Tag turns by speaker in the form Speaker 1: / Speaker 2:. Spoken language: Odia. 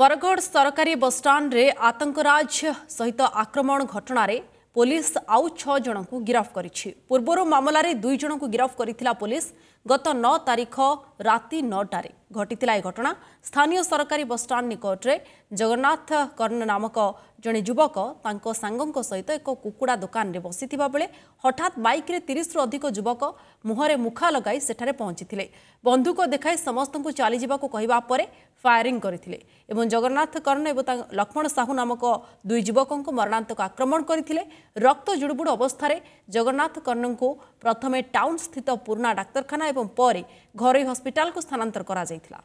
Speaker 1: ବରଗଡ଼ ସରକାରୀ ବସ୍ଷ୍ଟାଣ୍ଡରେ ଆତଙ୍କରାଜ ସହିତ ଆକ୍ରମଣ ଘଟଣାରେ ପୋଲିସ ଆଉ ଛଅ ଜଣଙ୍କୁ ଗିରଫ କରିଛି ପୂର୍ବରୁ ମାମଲାରେ ଦୁଇ ଜଣଙ୍କୁ ଗିରଫ କରିଥିଲା ପୋଲିସ ଗତ ନଅ ତାରିଖ ରାତି ନଅଟାରେ ଘଟିଥିଲା ଏହି ଘଟଣା ସ୍ଥାନୀୟ ସରକାରୀ ବସ୍ଷ୍ଟାଣ୍ଡ ନିକଟରେ ଜଗନ୍ନାଥ କର୍ଣ୍ଣ ନାମକ ଜଣେ ଯୁବକ ତାଙ୍କ ସାଙ୍ଗଙ୍କ ସହିତ ଏକ କୁକୁଡ଼ା ଦୋକାନରେ ବସିଥିବା ବେଳେ ହଠାତ୍ ବାଇକ୍ରେ ତିରିଶରୁ ଅଧିକ ଯୁବକ ମୁହଁରେ ମୁଖା ଲଗାଇ ସେଠାରେ ପହଞ୍ଚିଥିଲେ ବନ୍ଧୁକ ଦେଖାଇ ସମସ୍ତଙ୍କୁ ଚାଲିଯିବାକୁ କହିବା ପରେ ଫାୟାରିଂ କରିଥିଲେ ଏବଂ ଜଗନ୍ନାଥ କର୍ଣ୍ଣ ଏବଂ ତାଙ୍କ ଲକ୍ଷ୍ମଣ ସାହୁ ନାମକ ଦୁଇ ଯୁବକଙ୍କୁ ମରଣାନ୍ତକ ଆକ୍ରମଣ କରିଥିଲେ ରକ୍ତ ଜୁଡ଼ୁବୁଡ଼ ଅବସ୍ଥାରେ ଜଗନ୍ନାଥ କର୍ଣ୍ଣଙ୍କୁ ପ୍ରଥମେ ଟାଉନ୍ ସ୍ଥିତ ପୁରୁଣା ଡାକ୍ତରଖାନା ଏବଂ ପରେ ଘରୋଇ ହସ୍ପିଟାଲକୁ ସ୍ଥାନାନ୍ତର କରାଯାଇଛି Haitla.